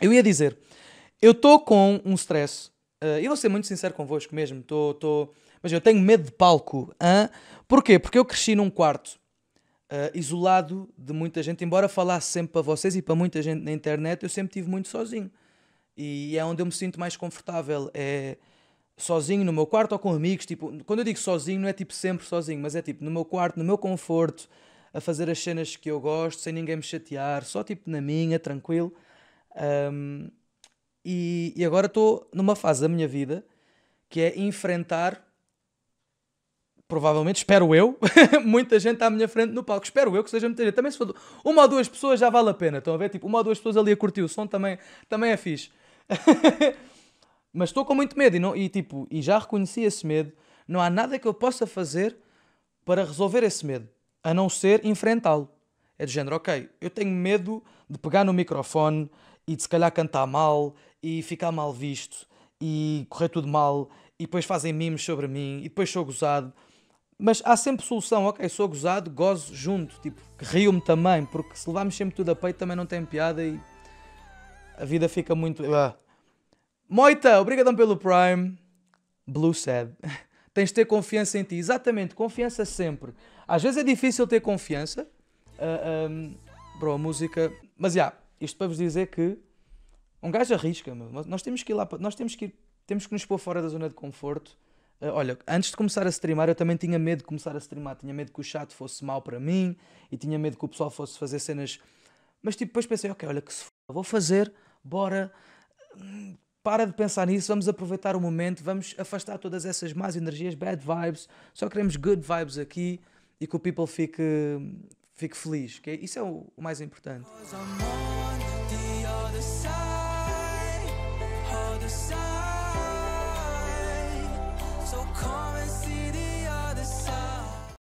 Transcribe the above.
Eu ia dizer, eu estou com um stress. Uh, eu vou ser muito sincero convosco mesmo. Tô, tô, mas eu tenho medo de palco. Hein? Porquê? Porque eu cresci num quarto uh, isolado de muita gente. Embora falasse sempre para vocês e para muita gente na internet, eu sempre tive muito sozinho. E é onde eu me sinto mais confortável. É sozinho no meu quarto ou com amigos. Tipo, quando eu digo sozinho, não é tipo sempre sozinho, mas é tipo no meu quarto, no meu conforto, a fazer as cenas que eu gosto, sem ninguém me chatear, só tipo na minha, tranquilo. Um, e, e agora estou numa fase da minha vida que é enfrentar provavelmente, espero eu, muita gente à minha frente no palco. Espero eu que seja muita gente. Também se for uma ou duas pessoas já vale a pena, estão a ver? Tipo, uma ou duas pessoas ali a curtir o som também, também é fixe. Mas estou com muito medo e, não, e, tipo, e já reconheci esse medo. Não há nada que eu possa fazer para resolver esse medo, a não ser enfrentá-lo. É do género, ok, eu tenho medo de pegar no microfone, e de se calhar cantar mal e ficar mal visto e correr tudo mal e depois fazem mimos sobre mim e depois sou gozado. Mas há sempre solução, ok, sou gozado, gozo junto, tipo, rio-me também, porque se levarmos sempre tudo a peito também não tem piada e a vida fica muito. Ah. Moita, obrigadão pelo Prime. Blue said. Tens de ter confiança em ti, exatamente, confiança sempre. Às vezes é difícil ter confiança, uh, ah, um, ah, bro, a música. Mas já, yeah, isto para vos dizer que um gajo arrisca, meu. Nós temos que ir lá, nós temos que ir, temos que nos pôr fora da zona de conforto. Uh, olha, antes de começar a streamar, eu também tinha medo de começar a streamar, tinha medo que o chat fosse mal para mim e tinha medo que o pessoal fosse fazer cenas. Mas tipo, depois pensei, ok, olha que se f... vou fazer, bora. Hum, para de pensar nisso, vamos aproveitar o momento, vamos afastar todas essas más energias, bad vibes, só queremos good vibes aqui e que o people fique hum, fico feliz, que é, isso é o, o mais importante.